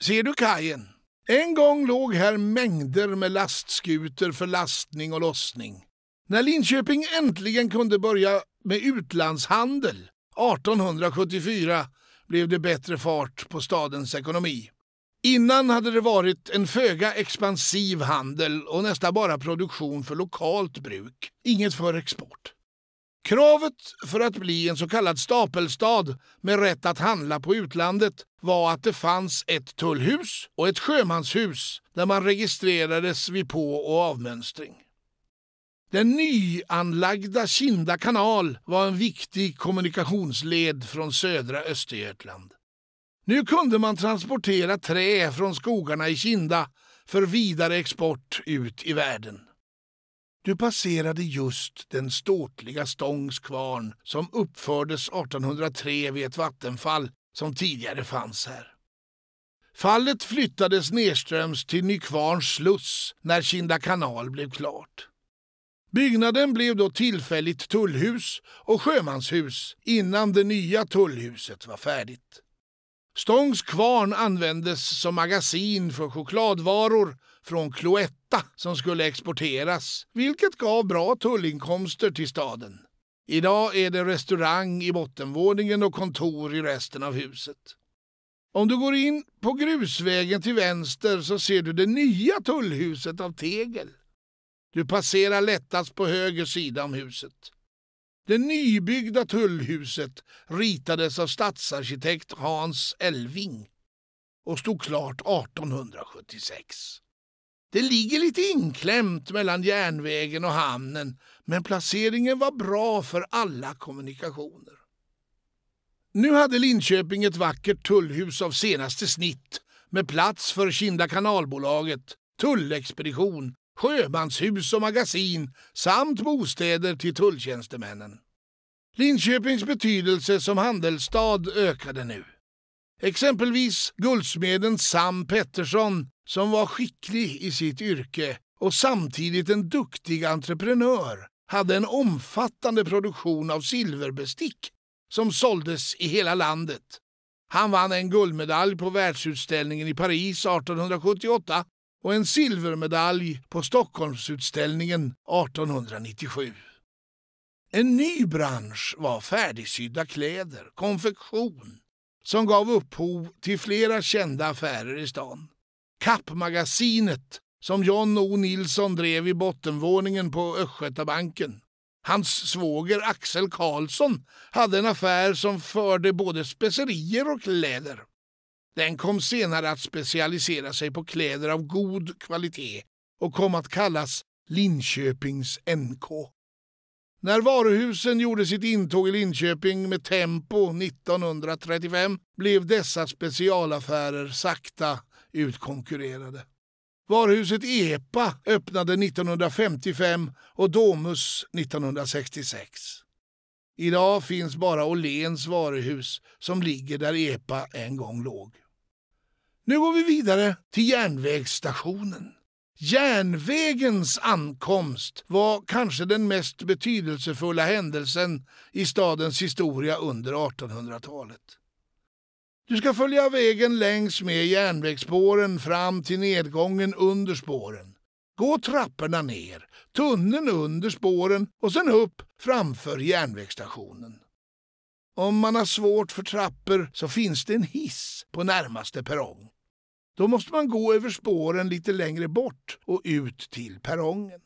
Ser du kajen? En gång låg här mängder med lastskuter för lastning och lossning. När Linköping äntligen kunde börja med utlandshandel 1874 blev det bättre fart på stadens ekonomi. Innan hade det varit en föga expansiv handel och nästan bara produktion för lokalt bruk, inget för export. Kravet för att bli en så kallad stapelstad med rätt att handla på utlandet var att det fanns ett tullhus och ett sjömanshus där man registrerades vid på och avmönstring. Den nyanlagda Kinda kanal var en viktig kommunikationsled från södra Östergötland. Nu kunde man transportera trä från skogarna i Kinda för vidare export ut i världen. Du passerade just den ståtliga Stångs kvarn som uppfördes 1803 vid ett vattenfall som tidigare fanns här. Fallet flyttades nedströms till Nykvarns sluss när Kinda kanal blev klart. Byggnaden blev då tillfälligt tullhus och sjömanshus innan det nya tullhuset var färdigt. Stångs kvarn användes som magasin för chokladvaror från Cloetta som skulle exporteras, vilket gav bra tullinkomster till staden. Idag är det restaurang i bottenvåningen och kontor i resten av huset. Om du går in på grusvägen till vänster så ser du det nya tullhuset av tegel. Du passerar lättast på höger sida om huset. Det nybyggda tullhuset ritades av stadsarkitekt Hans Elving och stod klart 1876. Det ligger lite inklämt mellan järnvägen och hamnen men placeringen var bra för alla kommunikationer. Nu hade Linköping ett vackert tullhus av senaste snitt med plats för Kinda kanalbolaget, tullexpedition sjömanshus och magasin samt bostäder till tulltjänstemännen. Linköpings betydelse som handelsstad ökade nu. Exempelvis guldsmeden Sam Pettersson som var skicklig i sitt yrke och samtidigt en duktig entreprenör hade en omfattande produktion av silverbestick som såldes i hela landet. Han vann en guldmedalj på världsutställningen i Paris 1878 och en silvermedalj på Stockholmsutställningen 1897. En ny bransch var färdigsydda kläder, konfektion, som gav upphov till flera kända affärer i stan. Kappmagasinet, som John O. Nilsson drev i bottenvåningen på Östgötabanken. Hans svåger Axel Karlsson hade en affär som förde både specerier och kläder. Den kom senare att specialisera sig på kläder av god kvalitet och kom att kallas Linköpings NK. När varuhusen gjorde sitt intåg i Linköping med tempo 1935 blev dessa specialaffärer sakta utkonkurrerade. Varuhuset EPA öppnade 1955 och Domus 1966. Idag finns bara Åhléns varuhus som ligger där EPA en gång låg. Nu går vi vidare till järnvägsstationen. Järnvägens ankomst var kanske den mest betydelsefulla händelsen i stadens historia under 1800-talet. Du ska följa vägen längs med järnvägsspåren fram till nedgången under spåren. Gå trapporna ner, tunneln under spåren och sen upp framför järnvägsstationen. Om man har svårt för trappor så finns det en hiss på närmaste perrong. Då måste man gå över spåren lite längre bort och ut till perrongen.